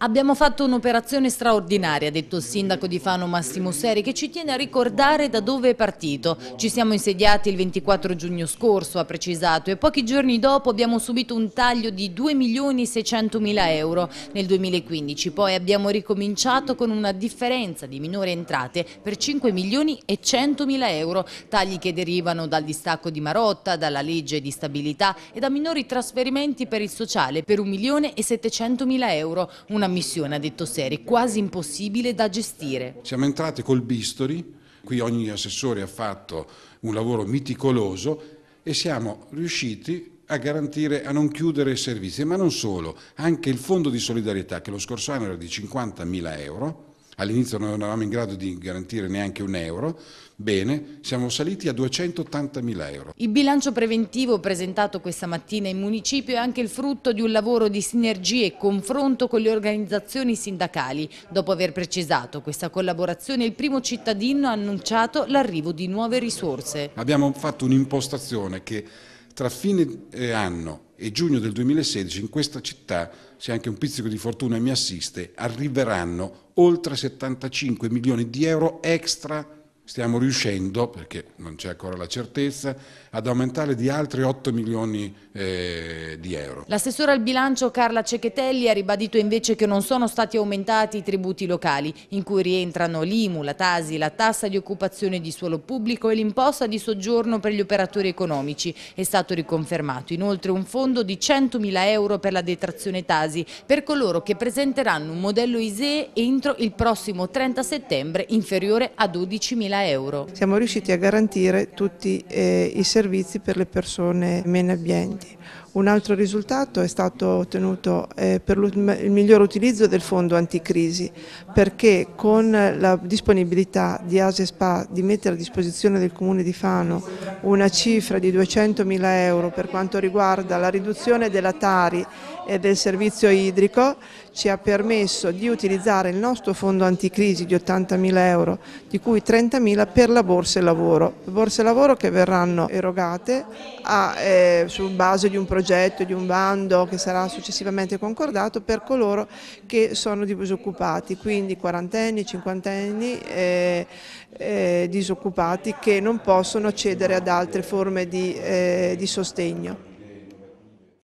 Abbiamo fatto un'operazione straordinaria, ha detto il sindaco di Fano Massimo Seri, che ci tiene a ricordare da dove è partito. Ci siamo insediati il 24 giugno scorso, ha precisato, e pochi giorni dopo abbiamo subito un taglio di 2 milioni 600 mila euro nel 2015. Poi abbiamo ricominciato con una differenza di minore entrate per 5 milioni e 100 mila euro, tagli che derivano dal distacco di Marotta, dalla legge di stabilità e da minori trasferimenti per il sociale per 1 milione e 700 mila euro, una una missione, ha detto Seri, quasi impossibile da gestire. Siamo entrati col bisturi, qui ogni assessore ha fatto un lavoro meticoloso e siamo riusciti a garantire, a non chiudere i servizi, ma non solo, anche il fondo di solidarietà che lo scorso anno era di 50.000 euro, all'inizio non eravamo in grado di garantire neanche un euro, bene, siamo saliti a 280 mila euro. Il bilancio preventivo presentato questa mattina in municipio è anche il frutto di un lavoro di sinergie e confronto con le organizzazioni sindacali. Dopo aver precisato questa collaborazione il primo cittadino ha annunciato l'arrivo di nuove risorse. Abbiamo fatto un'impostazione che tra fine eh, anno e giugno del 2016 in questa città, se anche un pizzico di fortuna mi assiste, arriveranno oltre 75 milioni di euro extra stiamo riuscendo, perché non c'è ancora la certezza, ad aumentare di altri 8 milioni eh, di euro. L'assessore al bilancio Carla Cecchetelli ha ribadito invece che non sono stati aumentati i tributi locali, in cui rientrano l'IMU, la TASI, la tassa di occupazione di suolo pubblico e l'imposta di soggiorno per gli operatori economici. È stato riconfermato inoltre un fondo di 100 mila euro per la detrazione TASI per coloro che presenteranno un modello ISEE entro il prossimo 30 settembre inferiore a 12 mila euro. Siamo riusciti a garantire tutti eh, i servizi per le persone meno abbienti. Un altro risultato è stato ottenuto eh, per il miglior utilizzo del fondo anticrisi perché con la disponibilità di Ase Spa di mettere a disposizione del Comune di Fano una cifra di 200 mila euro per quanto riguarda la riduzione della Tari e del servizio idrico ci ha permesso di utilizzare il nostro fondo anticrisi di 80 mila euro di cui 30 mila per la borsa e lavoro, borse lavoro che verranno erogate a, eh, su base di un progetto progetto, di un bando che sarà successivamente concordato per coloro che sono disoccupati, quindi quarantenni, cinquantenni eh, eh, disoccupati che non possono accedere ad altre forme di, eh, di sostegno.